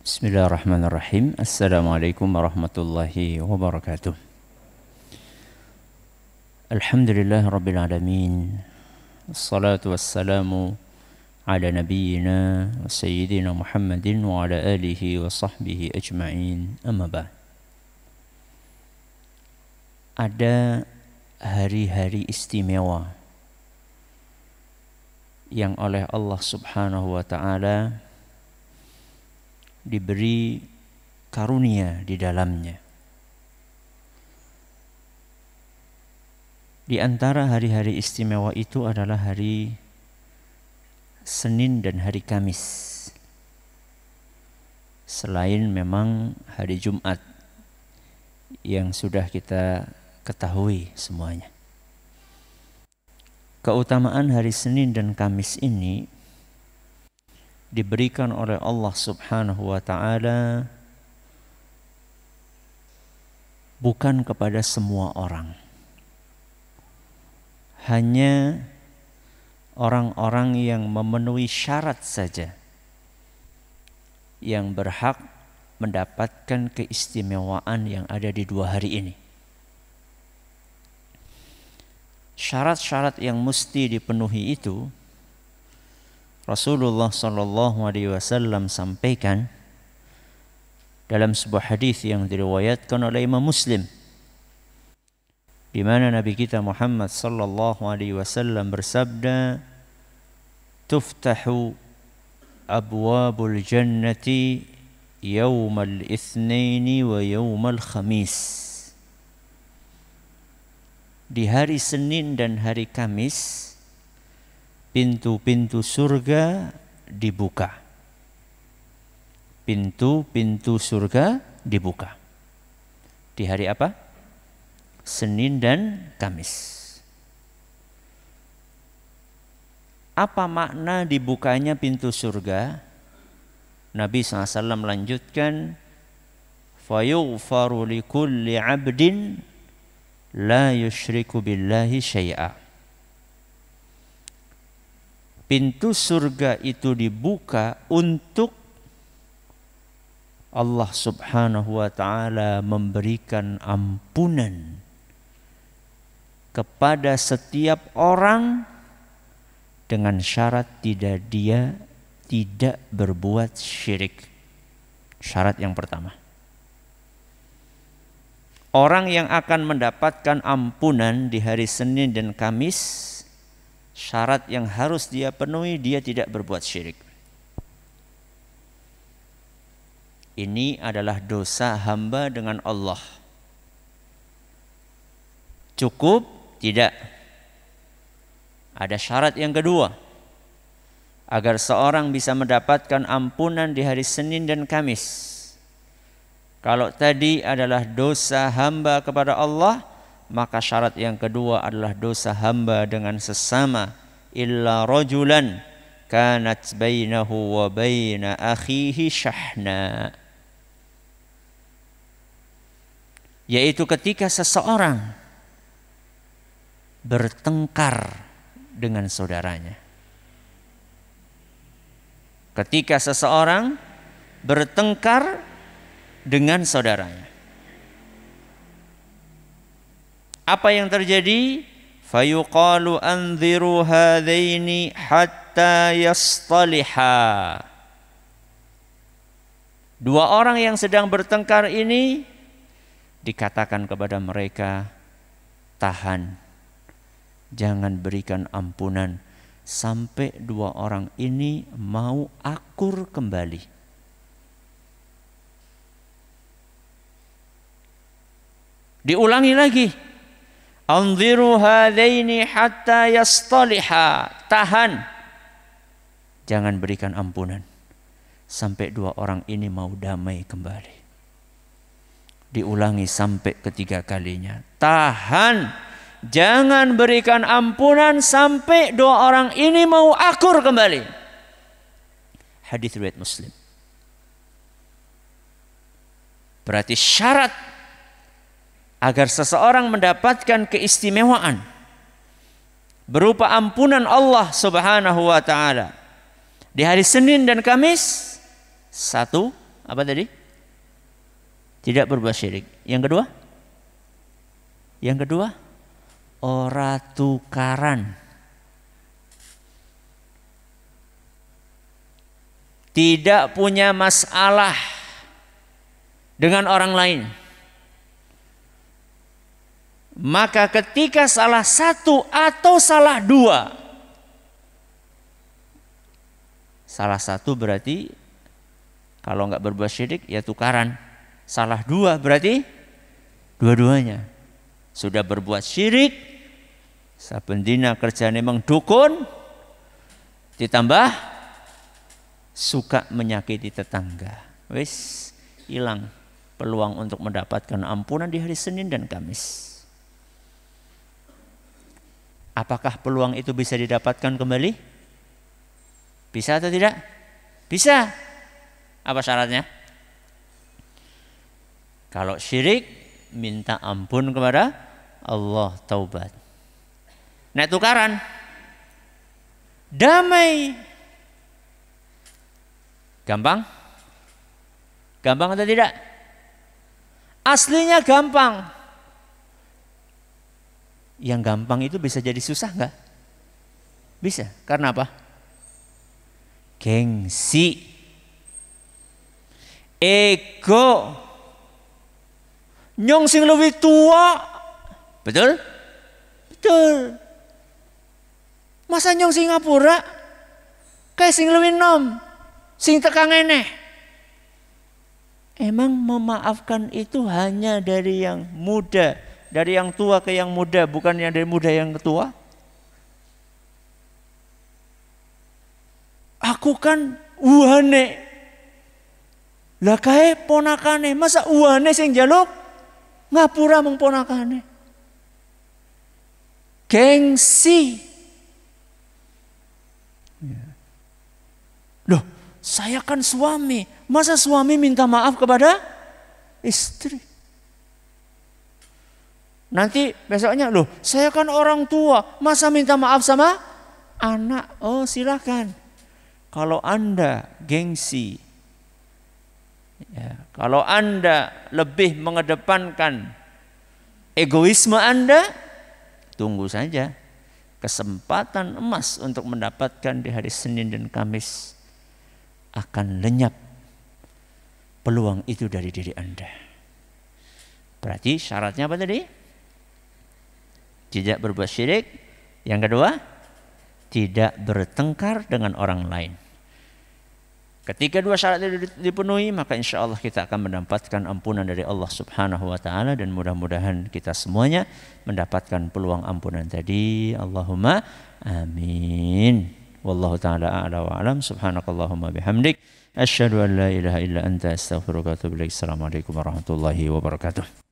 بسم الله الرحمن الرحيم السلام عليكم ورحمة الله وبركاته الحمد لله رب العالمين الصلاة والسلام على نبينا وسيدنا محمد وعلى آله وصحبه أجمعين أما بعد ada hari-hari istimewa yang oleh Allah Subhanahu wa taala diberi karunia di dalamnya. Di antara hari-hari istimewa itu adalah hari Senin dan hari Kamis. Selain memang hari Jumat yang sudah kita ketahui semuanya. Keutamaan hari Senin dan Kamis ini diberikan oleh Allah Subhanahu wa taala bukan kepada semua orang. Hanya orang-orang yang memenuhi syarat saja yang berhak mendapatkan keistimewaan yang ada di dua hari ini. Syarat-syarat yang mesti dipenuhi itu Rasulullah Shallallahu Alaihi Wasallam sampaikan dalam sebuah hadis yang diriwayatkan oleh Imam Muslim, di mana Nabi kita Muhammad Shallallahu Alaihi Wasallam bersabda, "Tuftahu abwabul jannati yawmal itsnaini wa yawmal khamis." Di hari Senin dan hari Kamis, pintu-pintu surga dibuka. Pintu-pintu surga dibuka. Di hari apa? Senin dan Kamis. Apa makna dibukanya pintu surga? Nabi SAW melanjutkan, فَيُغْفَرُ لِكُلِّ عَبْدٍ لَا يُشْرِكُ بِاللَّهِ شَيْئًا pintu surga itu dibuka untuk Allah Subhanahu wa taala memberikan ampunan kepada setiap orang dengan syarat tidak dia tidak berbuat syirik. Syarat yang pertama. Orang yang akan mendapatkan ampunan di hari Senin dan Kamis syarat yang harus dia penuhi dia tidak berbuat syirik. Ini adalah dosa hamba dengan Allah. Cukup? Tidak. Ada syarat yang kedua. Agar seorang bisa mendapatkan ampunan di hari Senin dan Kamis. Kalau tadi adalah dosa hamba kepada Allah, maka syarat yang kedua adalah dosa hamba dengan sesama illa rajulan kanat bainahu wa baina akhihi syahna yaitu ketika seseorang bertengkar dengan saudaranya ketika seseorang bertengkar dengan saudaranya Apa yang terjadi? Fayuqalu anziru hadaini hatta yastaliha. Dua orang yang sedang bertengkar ini dikatakan kepada mereka tahan. Jangan berikan ampunan sampai dua orang ini mau akur kembali. Diulangi lagi, Anziru hadaini hatta yastaliha. Tahan. Jangan berikan ampunan. Sampai dua orang ini mau damai kembali. Diulangi sampai ketiga kalinya. Tahan. Jangan berikan ampunan sampai dua orang ini mau akur kembali. Hadis riwayat Muslim. Berarti syarat agar seseorang mendapatkan keistimewaan berupa ampunan Allah Subhanahu wa taala di hari Senin dan Kamis satu apa tadi tidak berbuat syirik yang kedua yang kedua ora tukaran tidak punya masalah dengan orang lain maka ketika salah satu atau salah dua, salah satu berarti kalau nggak berbuat syirik ya tukaran. Salah dua berarti dua-duanya sudah berbuat syirik. Sabendina kerjaan memang dukun, ditambah suka menyakiti tetangga. Wis hilang peluang untuk mendapatkan ampunan di hari Senin dan Kamis. Apakah peluang itu bisa didapatkan kembali? Bisa atau tidak? Bisa. Apa syaratnya? Kalau syirik minta ampun kepada Allah taubat. Nah tukaran damai. Gampang? Gampang atau tidak? Aslinya gampang yang gampang itu bisa jadi susah nggak? Bisa. Karena apa? Gengsi. Ego. Nyong sing lebih tua. Betul? Betul. Masa nyong Singapura? Kayak sing lebih nom. Sing tekang eneh. Emang memaafkan itu hanya dari yang muda dari yang tua ke yang muda, bukan yang dari muda yang tua? Aku kan uane. Lah kae ponakane, masa uane sing jaluk ngapura mung ponakane. Gengsi. Loh, saya kan suami. Masa suami minta maaf kepada istri? Nanti besoknya loh, saya kan orang tua, masa minta maaf sama anak? Oh silakan. Kalau anda gengsi, ya, kalau anda lebih mengedepankan egoisme anda, tunggu saja kesempatan emas untuk mendapatkan di hari Senin dan Kamis akan lenyap peluang itu dari diri Anda. Berarti syaratnya apa tadi? tidak berbuat syirik. Yang kedua, tidak bertengkar dengan orang lain. Ketika dua syarat itu dipenuhi, maka insya Allah kita akan mendapatkan ampunan dari Allah Subhanahu wa Ta'ala, dan mudah-mudahan kita semuanya mendapatkan peluang ampunan tadi. Allahumma amin. Wallahu ta'ala a'la wa alam. Subhanakallahumma bihamdik. Asyhadu an la ilaha illa anta astaghfiruka wa atubu ilaik. Assalamualaikum warahmatullahi wabarakatuh.